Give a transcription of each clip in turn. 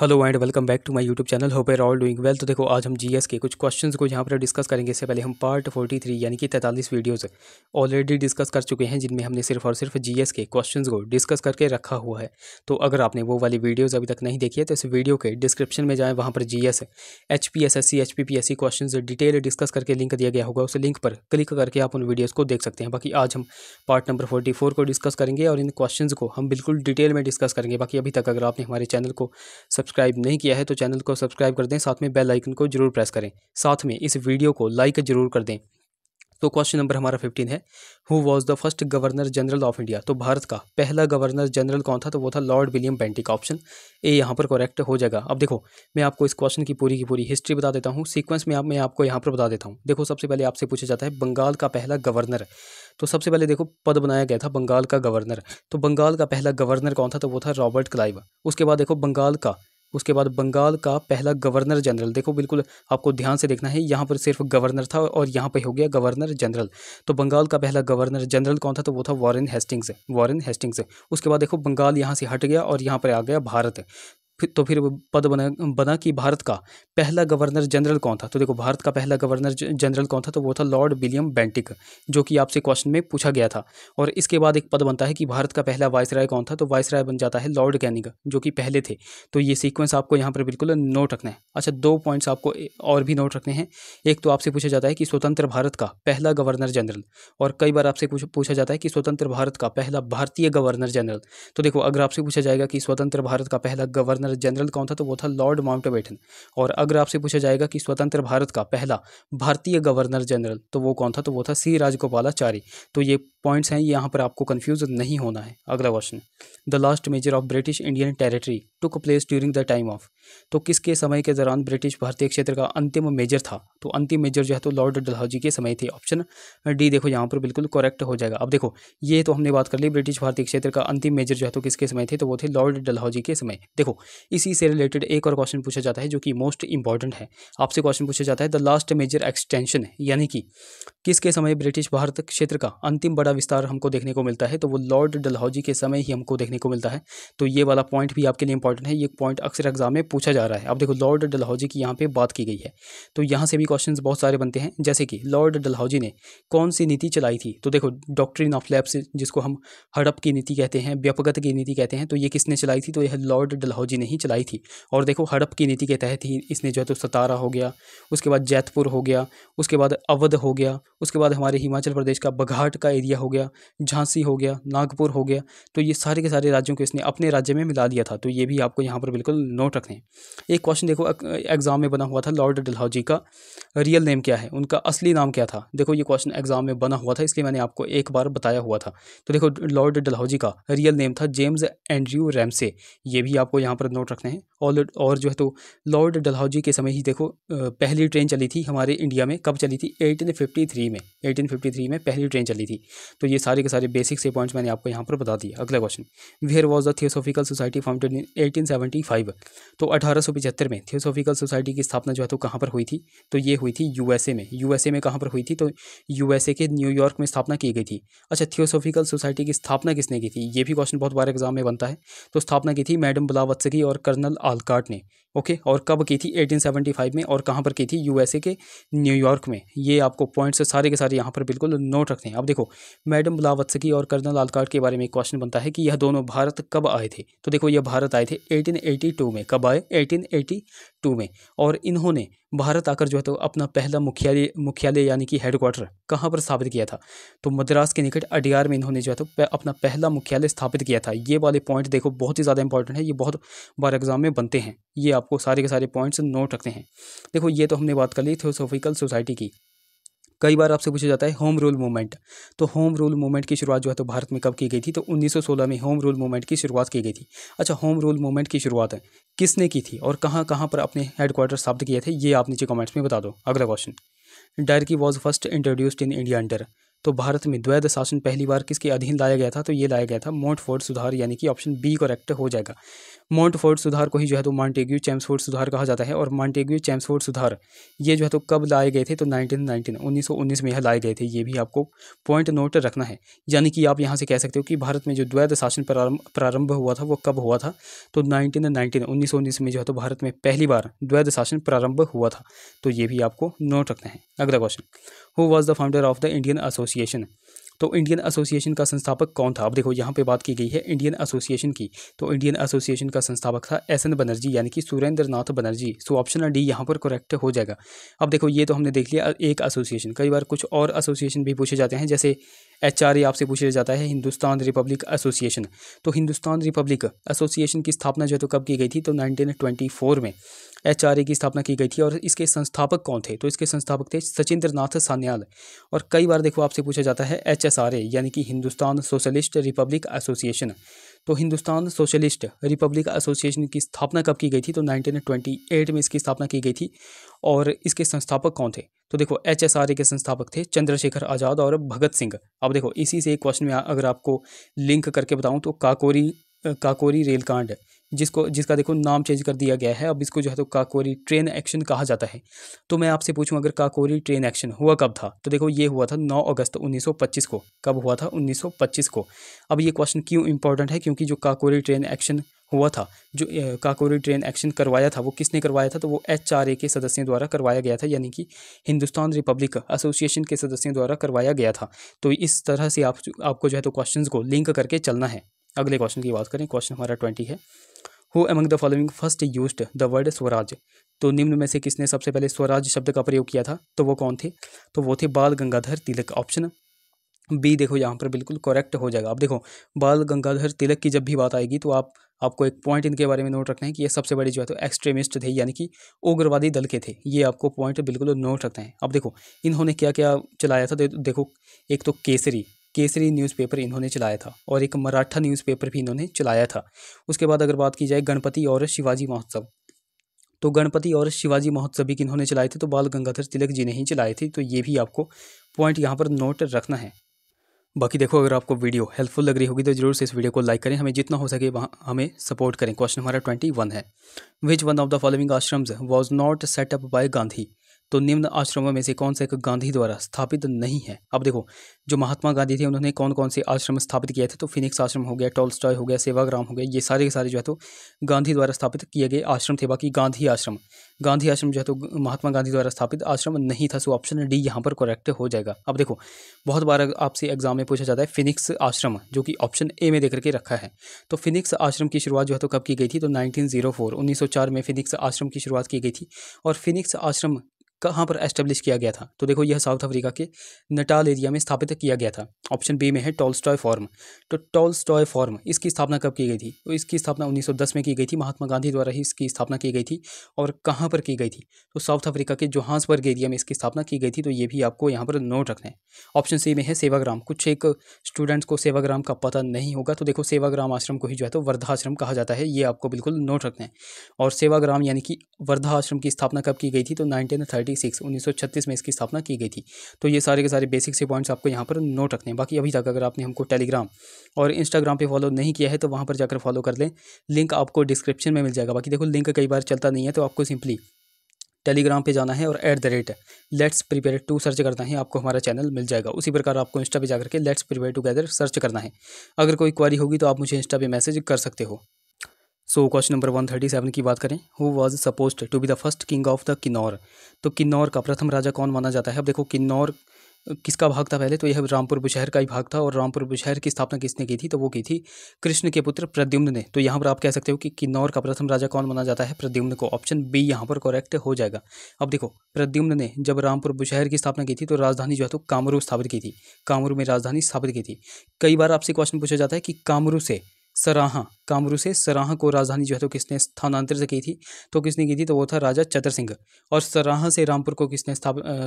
hello and welcome back to my YouTube channel hope are all doing well तो देखो आज हम GS के कुछ क्वेश्चंस को यहाँ पर डिस्कस करेंगे इससे पहले हम पार्ट 43 यानी कि 43 वीडियोस ऑलरेडी डिस्कस कर चुके हैं जिनमें हमने सिर्फ और सिर्फ जीएस के क्वेश्चंस को डिस्कस करके रखा हुआ है तो अगर आपने वो वाली वीडियोज़ अभी तक नहीं देखी है तो इस वीडियो के डिस्क्रिप्शन में जाएँ वहाँ पर G S H P S S C H P P S C question detail discuss करके लिंक दिया गया होगा उस लिंक पर क्लिक करके आप उन वीडियोज़ को देख सकते हैं बाकी आज हम पार्ट नंबर फोर्टी को डिस्कस करेंगे और इन क्वेश्चन को हम बिल्कुल डिटेल में डिस्कस करेंगे बाकी अभी तक अगर आपने हमारे चैनल को सब्सक्राइब नहीं किया है तो चैनल को सब्सक्राइब कर दें साथ में बेल आइकन को जरूर प्रेस करें साथ में इस वीडियो को लाइक जरूर कर दें तो क्वेश्चन नंबर हमारा फिफ्टीन है who was the first governor general of India तो भारत का पहला गवर्नर जनरल कौन था तो वो था Lord William Bentinck option A यहाँ पर करेक्ट हो जाएगा अब देखो मैं आपको इस क्वेश्चन की पूरी की पूरी हिस्ट्री बता देता हूँ सीक्वेंस में आप मैं आपको यहाँ पर बता देता हूँ देखो सबसे पहले आपसे पूछा जाता है बंगाल का पहला गवर्नर तो सबसे पहले देखो पद बनाया गया था बंगाल का गवर्नर तो बंगाल का पहला गवर्नर कौन था तो वो था रॉबर्ट क्लाइव उसके बाद देखो बंगाल का उसके बाद बंगाल का पहला गवर्नर जनरल देखो बिल्कुल आपको ध्यान से देखना है यहाँ पर सिर्फ गवर्नर था और यहाँ पर हो गया गवर्नर जनरल तो बंगाल का पहला गवर्नर जनरल कौन था तो वो था वॉरेन हेस्टिंग्स वॉरेन हेस्टिंग्स उसके बाद देखो बंगाल यहाँ से हट गया और यहाँ पर आ गया भारत फिर तो फिर पद बना बना कि भारत का पहला गवर्नर जनरल कौन था तो देखो भारत का पहला गवर्नर जनरल कौन था तो वो था लॉर्ड विलियम बेंटिक जो कि आपसे क्वेश्चन में पूछा गया था और इसके बाद एक पद बनता है कि भारत का पहला वायसराय कौन था तो वायसराय बन जाता है लॉर्ड कैनिंग जो कि पहले थे तो ये सीक्वेंस आपको यहाँ पर बिल्कुल नोट रखना है अच्छा दो पॉइंट्स आपको और भी नोट रखने हैं एक तो आपसे पूछा जाता है कि स्वतंत्र भारत का पहला गवर्नर जनरल और कई बार आपसे पूछा जाता है कि स्वतंत्र भारत का पहला भारतीय गवर्नर जनरल तो देखो अगर आपसे पूछा जाएगा कि स्वतंत्र भारत का पहला गवर्नर गवर्नर जनरल कौन था तो वो था लॉर्ड माउंटबेटन और अगर आपसे पूछा जाएगा कि स्वतंत्र भारत का पहला भारतीय गवर्नर जनरल तो वो कौन था तो वो था सी राजगोपालाचारी तो ये पॉइंट्स हैं यहाँ पर आपको कन्फ्यूज नहीं होना है अगला question the last major of British Indian territory took place during the time of तो किसके समय के दौरान ब्रिटिश भारतीय क्षेत्र का अंतिम मेजर था तो अंतिम मेजर जो है तो लॉर्ड डलहौजी के समय थे ऑप्शन डी देखो यहाँ पर बिल्कुल करेक्ट हो जाएगा अब देखो ये तो हमने बात कर ली ब्रिटिश भारतीय क्षेत्र का अंतिम मेजर जो है तो किसके समय थे तो वो थे लॉर्ड डलहौजी के समय देखो इसी से रिलेटेड एक और क्वेश्चन पूछा जाता है जो कि मोस्ट इंपॉर्टेंट है आपसे क्वेश्चन पूछा जाता है द लास्ट मेजर एक्सटेंशन यानी कि किसके समय ब्रिटिश भारत क्षेत्र का अंतिम बड़ा विस्तार हमको देखने को मिलता है तो वो लॉर्ड डलहौजी के समय ही हमको देखने को मिलता है तो ये वाला पॉइंट भी आपके लिए इंपॉर्टेंट है ये पॉइंट अक्सर एग्जाम में पूछा जा रहा है अब देखो लॉर्ड डलहौजी की यहाँ पे बात की गई है तो यहाँ से भी क्वेश्चन बहुत सारे बनते हैं जैसे कि लॉर्ड डलहौजी ने कौन सी नीति चलाई थी तो देखो डॉक्ट्रीन ऑफ लैब्स जिसको हम हड़प की नीति कहते हैं व्यापगत की नीति कहते हैं तो ये किसने चलाई थी तो यह लॉर्ड डलहौजी ने ही चलाई थी और देखो हड़प की नीति के तहत ही इसने जो है तो सतारा हो गया उसके बाद जैतपुर हो गया उसके बाद अवध हो गया उसके बाद हमारे हिमाचल प्रदेश का बघाट का एरिया हो गया झांसी हो गया नागपुर हो गया तो ये सारे के सारे राज्यों को इसने अपने राज्य में मिला दिया था तो ये भी आपको यहाँ पर बिल्कुल नोट रखने हैं एक क्वेश्चन देखो एग्ज़ाम में बना हुआ था लॉर्ड डलहौजी का रियल नेम क्या है उनका असली नाम क्या था देखो ये क्वेश्चन एग्ज़ाम में बना हुआ था इसलिए मैंने आपको एक बार बताया हुआ था तो देखो लॉर्ड डलहौजी का रियल नेम था जेम्स एंड्रयू रैमसे ये भी आपको यहाँ पर नोट रखने हैं और और जो है तो लॉर्ड डलहौजी के समय ही देखो पहली ट्रेन चली थी हमारे इंडिया में कब चली थी 1853 में 1853 में पहली ट्रेन चली थी तो ये सारे के सारे बेसिक से पॉइंट्स मैंने आपको यहाँ पर बता दिया अगला question where was the Theosophical Society founded in eighteen तो अठारह में थियोसोफिकल सोसाइटी की स्थापना जो है तो कहाँ पर हुई थी तो ये हुई थी यू में यू में कहाँ पर हुई थी तो यू के न्यूयॉर्क में स्थापना की गई थी अच्छा थियोसोफिकल सोसाइटी की स्थापना किसने की थी ये भी क्वेश्चन बहुत बार एग्जाम में बनता है तो स्थापना की थी मैडम बुलावत्सकी और कर्नल आलकाट ने ओके और कब की थी 1875 में और कहाँ पर की थी यूएसए के न्यूयॉर्क में ये आपको पॉइंट्स सारे के सारे यहाँ पर बिल्कुल नोट रखते हैं अब देखो मैडम बुलावत्सकी और कर्नल आलकाट के बारे में क्वेश्चन बनता है कि यह दोनों भारत कब आए थे तो देखो यह भारत आए थे 1882 में कब आए 1882 में और इन्होंने भारत आकर जो है तो अपना पहला मुख्यालय मुख्यालय यानी कि हेडक्वार्टर कहाँ पर स्थापित किया था तो मद्रास के निकट अडियार में इन्होंने जो है तो अपना पहला मुख्यालय स्थापित किया था ये वाले पॉइंट देखो बहुत ही ज़्यादा इंपॉर्टेंट है ये बहुत बार एग्जाम में बनते हैं ये आपको सारे के सारे पॉइंट्स नोट रखते हैं देखो ये तो हमने बात कर ली थियोसोफिकल सोसाइटी की कई बार आपसे पूछा जाता है होम रूल मूवमेंट तो होम रूल मूवमेंट की शुरुआत जो है तो भारत में कब की गई थी तो 1916 में होम रूल मूवमेंट की शुरुआत की गई थी अच्छा होम रूल मूवमेंट की शुरुआत है किसने की थी और कहाँ कहाँ पर अपने हेडक्वार्टर स्थापित किए थे ये आप नीचे कॉमेंट्स में बता दो अगला question dyarchy was first introduced in India under तो भारत में द्वैध शासन पहली बार किसके अधीन लाया गया था तो ये लाया गया था मॉन्टफोर्ड सुधार यानी कि ऑप्शन बी करेक्ट हो जाएगा मॉन्टफोर्ड सुधार को ही जो है तो मॉन्टेग्यू चैम्सफोर्ड सुधार कहा जाता है और मॉन्टेग्यू चैम्सफोर्ड सुधार ये जो है तो कब लाए गए थे तो नाइनटीन नाइनटीन उन्नीस उन्नीस में यह लाए गए थे ये भी आपको पॉइंट नोट रखना है यानी कि आप यहाँ से कह सकते हो कि भारत में जो द्वैध शासन प्रारंभ हुआ था वो कब हुआ था तो नाइनटीन नाइनटीन उन्नीस उन्नीस में जो है तो भारत में पहली बार द्वैध शासन प्रारंभ हुआ था तो ये भी आपको नोट रखना है अगला question who was the founder of the Indian Association तो इंडियन एसोसिएशन का संस्थापक कौन था अब देखो यहाँ पे बात की गई है इंडियन एसोसिएशन की तो इंडियन एसोसिएशन का संस्थापक था एस एन बनर्जी यानी कि Surendra Nath Banerjee so option D यहाँ पर करेक्ट हो जाएगा अब देखो ये तो हमने देख लिया एक एसोसिएशन कई बार कुछ और एसोसिएशन भी पूछे जाते हैं जैसे एच आपसे पूछा जाता है हिंदुस्तान रिपब्लिक एसोसिएशन तो हिंदुस्तान रिपब्लिक एसोसिएशन की स्थापना जो तो कब की गई थी तो 1924 में एच की स्थापना की गई थी और इसके संस्थापक कौन थे तो इसके संस्थापक थे सचिंद्र नाथ सान्याल और कई बार देखो आपसे पूछा जाता है एच यानी कि हिंदुस्तान सोशलिस्ट रिपब्लिक एसोसिएशन तो हिंदुस्तान सोशलिस्ट रिपब्लिक एसोसिएशन की स्थापना कब की गई थी तो 1928 में इसकी स्थापना की गई थी और इसके संस्थापक कौन थे तो देखो एच एस आर ए के संस्थापक थे चंद्रशेखर आज़ाद और भगत सिंह अब देखो इसी से एक क्वेश्चन में अगर आपको लिंक करके बताऊँ तो काकोरी काकोरी रेलकांड जिसको जिसका देखो नाम चेंज कर दिया गया है अब इसको जो है तो काकोरी ट्रेन एक्शन कहा जाता है तो मैं आपसे पूछूं अगर काकोरी ट्रेन एक्शन हुआ कब था तो देखो ये हुआ था 9 अगस्त 1925 को कब हुआ था 1925 को अब ये क्वेश्चन क्यों इंपॉर्टेंट है क्योंकि जो काकोरी ट्रेन एक्शन हुआ था जो काकोरी ट्रेन एक्शन करवाया था वो किसने करवाया था तो वो एच आर ए के सदस्यों द्वारा करवाया गया था यानी कि हिंदुस्तान रिपब्लिक एसोसिएशन के सदस्यों द्वारा करवाया गया था तो इस तरह से आप आपको जो है तो क्वेश्चन को लिंक करके चलना है अगले क्वेश्चन की बात करें क्वेश्चन हमारा ट्वेंटी है who among the following first use the word swaraj तो निम्न में से किसने सबसे पहले स्वराज शब्द का प्रयोग किया था तो वो कौन थे तो वो थे बाल गंगाधर तिलक ऑप्शन बी देखो यहाँ पर बिल्कुल करेक्ट हो जाएगा अब देखो बाल गंगाधर तिलक की जब भी बात आएगी तो आप आपको एक पॉइंट इनके बारे में नोट रखना है कि ये सबसे बड़े जो है तो एक्सट्रीमिस्ट थे यानी कि उग्रवादी दल के थे ये आपको पॉइंट बिल्कुल नोट रखना है अब देखो इन्होंने क्या क्या चलाया था देखो एक तो केसरी केसरी न्यूज़पेपर इन्होंने चलाया था और एक मराठा न्यूज़पेपर भी इन्होंने चलाया था उसके बाद अगर बात की जाए गणपति और शिवाजी महोत्सव तो गणपति और शिवाजी महोत्सव भी किन्होंने चलाए थे तो बाल गंगाधर तिलक जी ने ही चलाए थे तो ये भी आपको पॉइंट यहाँ पर नोट रखना है बाकी देखो अगर आपको वीडियो हेल्पफुल लग रही होगी तो जरूर से इस वीडियो को लाइक करें हमें जितना हो सके वहाँ हमें सपोर्ट करें क्वेश्चन हमारा ट्वेंटी वन है which one of the following ashrams was not up by Gandhi तो निम्न आश्रमों में से कौन सा एक गांधी द्वारा स्थापित नहीं है अब देखो जो महात्मा गांधी थे उन्होंने कौन कौन से आश्रम स्थापित किए थे तो फिनिक्स आश्रम हो गया टोल हो गया सेवाग्राम हो गया ये सारे के सारे जो है तो गांधी द्वारा स्थापित किए गए आश्रम थे बाकी गांधी आश्रम गांधी आश्रम जो है तो महात्मा गांधी द्वारा स्थापित आश्रम नहीं था सो ऑप्शन डी यहाँ पर करेक्ट हो जाएगा अब देखो बहुत बार आपसे एग्जाम में पूछा जाता है फिनिक्स आश्रम जो कि ऑप्शन ए में देकर के रखा है तो फिनिक्स आश्रम की शुरुआत जो है तो कब की गई थी तो oh नाइनटीन जीरो में फिनिक्स आश्रम की शुरुआत की गई थी और फिनिक्स आश्रम कहाँ पर एस्टेब्लिश किया गया था तो देखो यह साउथ अफ्रीका के नटाल एरिया में स्थापित किया गया था ऑप्शन बी में है स्टॉय फॉर्म तो स्टॉय फॉर्म इसकी स्थापना कब की गई थी तो इसकी स्थापना 1910 में की गई थी महात्मा गांधी द्वारा ही इसकी स्थापना की गई थी और कहाँ पर की गई थी तो साउथ अफ्रीका के जोहान्सबर्ग एरिया में इसकी स्थापना की गई थी तो ये भी आपको यहाँ पर नोट रखना है ऑप्शन सी में है सेवाग्राम कुछ एक स्टूडेंट्स को सेवाग्राम का पता नहीं होगा तो देखो सेवाग्राम आश्रम को ही जो है तो वर्धाश्रम कहा जाता है ये आपको बिल्कुल नोट रखना है और सेवाग्राम यानी कि वर्धा आश्रम की स्थापना कब की गई थी तो नाइनटीन 1936 में इसकी स्थापना की गई थी तो ये सारे के सारे बेसिक से पॉइंट्स आपको यहाँ पर नोट रखने हैं बाकी अभी तक अगर आपने हमको टेलीग्राम और इंस्टाग्राम पर फॉलो नहीं किया है तो वहाँ पर जाकर फॉलो कर लें लिंक आपको डिस्क्रिप्शन में मिल जाएगा बाकी देखो लिंक कई बार चलता नहीं है तो आपको सिंपली टेलीग्राम पे जाना है और at the rate let's prepare to search करना है आपको हमारा चैनल मिल जाएगा उसी प्रकार आपको इंस्टा पे जाकर के लेट्स प्रिपेयर टुगेदर सर्च करना है अगर कोई क्वारी होगी तो आप मुझे इंस्टा पे मैसेज कर सकते हो so question number one thirty seven की बात करें who was suppose to be the first king of the Kinnaur तो किन्नौर का प्रथम राजा कौन माना जाता है अब देखो किन्नौर किसका भाग था पहले तो यह रामपुर बुशहर का ही भाग था और रामपुर बुशहर की स्थापना किसने की थी तो वो की थी कृष्ण के पुत्र प्रद्युम्न ने तो यहाँ पर आप कह सकते हो कि किन्नौर का प्रथम राजा कौन माना जाता है प्रद्युम्न को ऑप्शन बी यहाँ पर करेक्ट हो जाएगा अब देखो प्रद्युम्न ने जब रामपुर बुशहर की स्थापना की थी तो राजधानी जो है तो कामरू स्थापित की थी कामरू में राजधानी स्थापित की थी कई बार आपसे क्वेश्चन पूछा जाता है कि कामरू से सराहा कामरू से सराहा को राजधानी जो है तो किसने स्थानांतरित की थी तो किसने की थी तो वो था राजा चतर सिंह और सराहा से रामपुर को किसने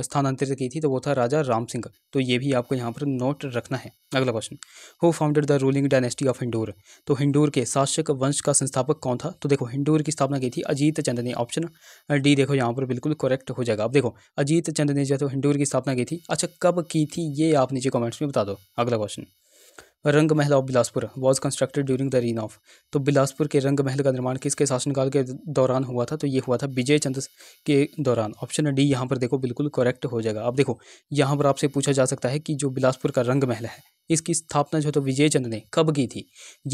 स्थानांतरित की थी तो वो था राजा राम सिंह तो ये भी आपको यहाँ पर नोट रखना है अगला question who founded the ruling dynasty of Hindur तो हिंडूर के शासक वंश का संस्थापक कौन था तो देखो हिंडूर की स्थापना की थी अजीत चंद ने ऑप्शन डी देखो यहाँ पर बिल्कुल करेक्ट हो जाएगा अब देखो अजीत चंद ने जो है तो हिंडोर की स्थापना की थी अच्छा कब की थी ये आप नीचे कॉमेंट्स में बता दो अगला question Rang Mahal of Bilaspur was constructed during the reign of तो बिलासपुर के रंग महल का निर्माण किसके शासनकाल के दौरान हुआ था तो ये हुआ था विजय चंद के दौरान ऑप्शन डी यहाँ पर देखो बिल्कुल करेक्ट हो जाएगा अब देखो यहाँ पर आपसे पूछा जा सकता है कि जो बिलासपुर का रंग महल है इसकी स्थापना जो है तो विजय चंद ने कब की थी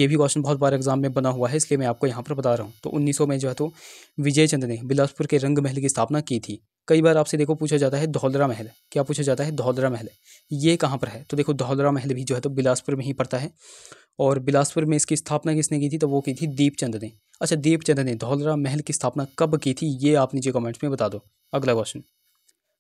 ये भी क्वेश्चन बहुत बार एग्जाम में बना हुआ है इसलिए मैं आपको यहाँ पर बता रहा हूँ तो उन्नीस में जो है तो विजय चंद ने बिलासपुर के रंग महल की स्थापना की थी कई बार आपसे देखो पूछा जाता है धौलरा महल क्या पूछा जाता है धौलरा महल ये कहाँ पर है तो देखो धौलरा महल भी जो है तो बिलासपुर में ही पड़ता है और बिलासपुर में इसकी स्थापना किसने की थी तो वो की थी दीपचंद ने अच्छा दीपचंद ने धौलरा महल की स्थापना कब की थी ये आप नीचे कमेंट्स में बता दो अगला question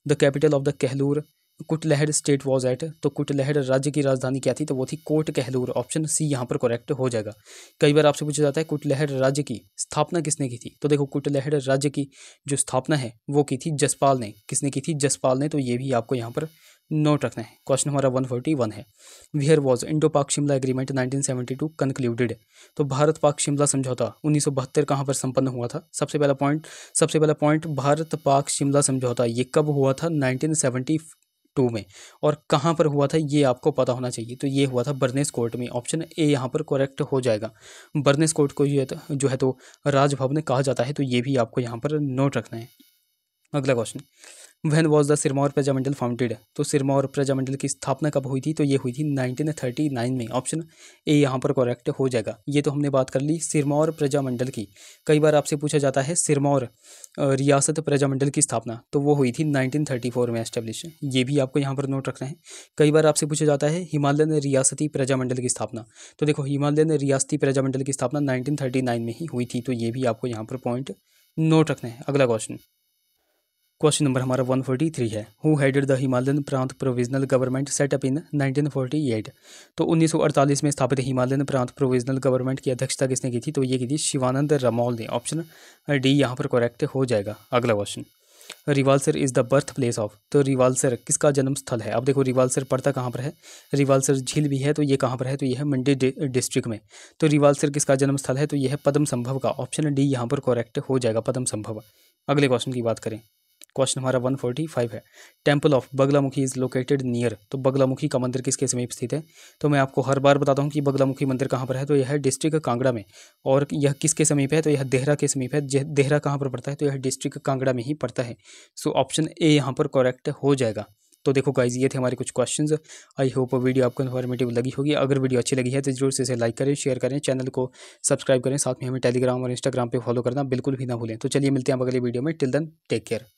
the capital of the Kahlur Kutlehar state was at तो कुटलहर राज्य की राजधानी क्या थी तो वो थी कोट कहलूर ऑप्शन सी यहाँ पर करेक्ट हो जाएगा कई बार आपसे पूछा जाता है कुटलहर राज्य की स्थापना किसने की थी तो देखो कुटलहर राज्य की जो स्थापना है वो की थी जसपाल ने किसने की थी जसपाल ने तो ये भी आपको यहाँ पर नोट रखना है क्वेश्चन हमारा वन फोर्टी वन है where was Indo Pak Shimla agreement nineteen seventy two concluded तो भारत पाक शिमला समझौता उन्नीस सौ बहत्तर कहाँ पर संपन्न हुआ था सबसे पहला पॉइंट सबसे पहला पॉइंट भारत पाक शिमला समझौता ये कब हुआ था नाइनटीन सेवेंटी टू में और कहाँ पर हुआ था ये आपको पता होना चाहिए तो ये हुआ था बर्नेस कोर्ट में ऑप्शन ए यहाँ पर करेक्ट हो जाएगा बर्नेस कोर्ट को जो है तो राजभवन कहा जाता है तो ये भी आपको यहाँ पर नोट रखना है अगला question when was the Sirmaur Prajamandal founded तो सिरमौर प्रजामंडल की स्थापना कब हुई थी तो ये हुई थी 1939 में ऑप्शन ए यहाँ पर करेक्ट हो जाएगा ये तो हमने बात कर ली सिरमौर प्रजामंडल की कई बार आपसे पूछा जाता है सिरमौर रियासत प्रजामंडल की स्थापना तो वो हुई थी 1934 में एस्टेब्लिश ये भी आपको यहाँ पर नोट रखना है कई बार आपसे पूछा जाता है हिमालयन रियासती प्रजामंडल की स्थापना तो देखो हिमालयन रियासती प्रजामंडल की स्थापना नाइनटीन में ही हुई थी तो ये भी आपको यहाँ पर पॉइंट नोट रखना है अगला क्वेश्चन क्वेश्चन नंबर हमारा 143 है हु हेडेड द हिमालयन प्रांत प्रोविजनल गवर्नमेंट सेटअप इन 1948 तो 1948 में स्थापित हिमालयन प्रांत प्रोविजनल गवर्नमेंट की अध्यक्षता किसने की थी तो ये की थी शिवानंद रमौल ने ऑप्शन डी यहाँ पर करेक्ट हो जाएगा अगला question Rewalsar is the birth place of तो रिवालसर किसका जन्म स्थल है अब देखो रिवालसर पड़ता कहाँ पर है रिवालसर झील भी है तो ये कहाँ पर है तो यह है मंडी डिस्ट्रिक्ट में तो रिवालसर किसका जन्म स्थल है तो यह है पदम संभव का ऑप्शन डी यहाँ पर करेक्ट हो जाएगा पदम संभव अगले क्वेश्चन की बात करें क्वेश्चन हमारा 145 है temple of Baglamukhi is located near तो बगलामुखी का मंदिर किसके समीप स्थित है तो मैं आपको हर बार बताता हूँ कि बगलामुखी मंदिर कहाँ पर है तो यह है डिस्ट्रिक्ट कांगड़ा में और यह किसके समीप है तो यह देहरा के समीप है देहरा कहाँ पर पड़ता है तो यह डिस्ट्रिक्ट कांगड़ा में ही पड़ता है सो ऑप्शन ए यहाँ पर करेक्ट हो जाएगा तो देखो गाइज ये थे हमारे कुछ क्वेश्चंस आई होप वीडियो आपको इन्फॉर्मेटिव लगी होगी अगर वीडियो अच्छी लगी है तो जरूर से इसे लाइक करें शेयर करें चैनल को सब्सक्राइब करें साथ में हमें टेलीग्राम और इंस्टाग्राम पे फॉलो करना बिल्कुल भी ना भूलें तो चलिए मिलते हैं आप अगले वीडियो में टिल देन टेक केयर